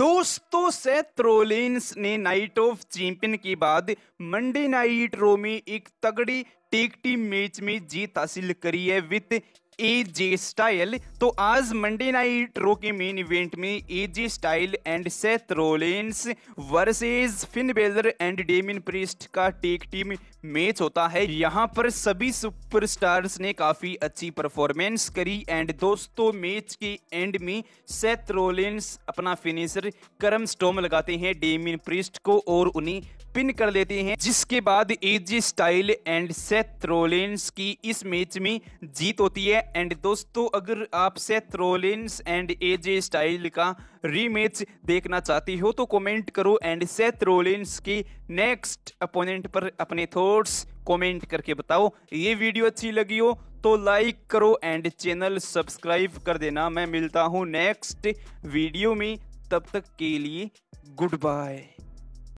दोस्तों सेथ ने night of champion के बाद मंडे नाइट रो में एक तगड़ी टेकटी मैच में जीत हासिल करी है विथ ए जे स्टाइल तो आज मंडे नाइट रो के मेन इवेंट में A J Styles and Seth Rollins versus Finn Balor and Damian Priest का टेक टीम मैच होता है यहां पर सभी सुपरस्टार्स ने काफी अच्छी परफॉर्मेंस करी एंड दोस्तों मैच के एंड में सेथ रोलेंस अपना फिनिशर करम स्टोम लगाते हैं डेमिन प्रिस्ट को और उन्हें पिन कर लेते हैं जिसके बाद AJ Styles and Seth Rollins की इस मैच में जीत होती है एंड दोस्तों अगर आप Seth Rollins and AJ Styles का रीमैच देखना चाहती हो तो कमेंट करो एंड सेथ रोलेंस के नेक्स्ट अपोनेंट पर अपने थॉट्स कमेंट करके बताओ ये वीडियो अच्छी लगी हो तो लाइक करो एंड चैनल सब्सक्राइब कर देना मैं मिलता हूँ नेक्स्ट वीडियो में तब तक के लिए गुड बाय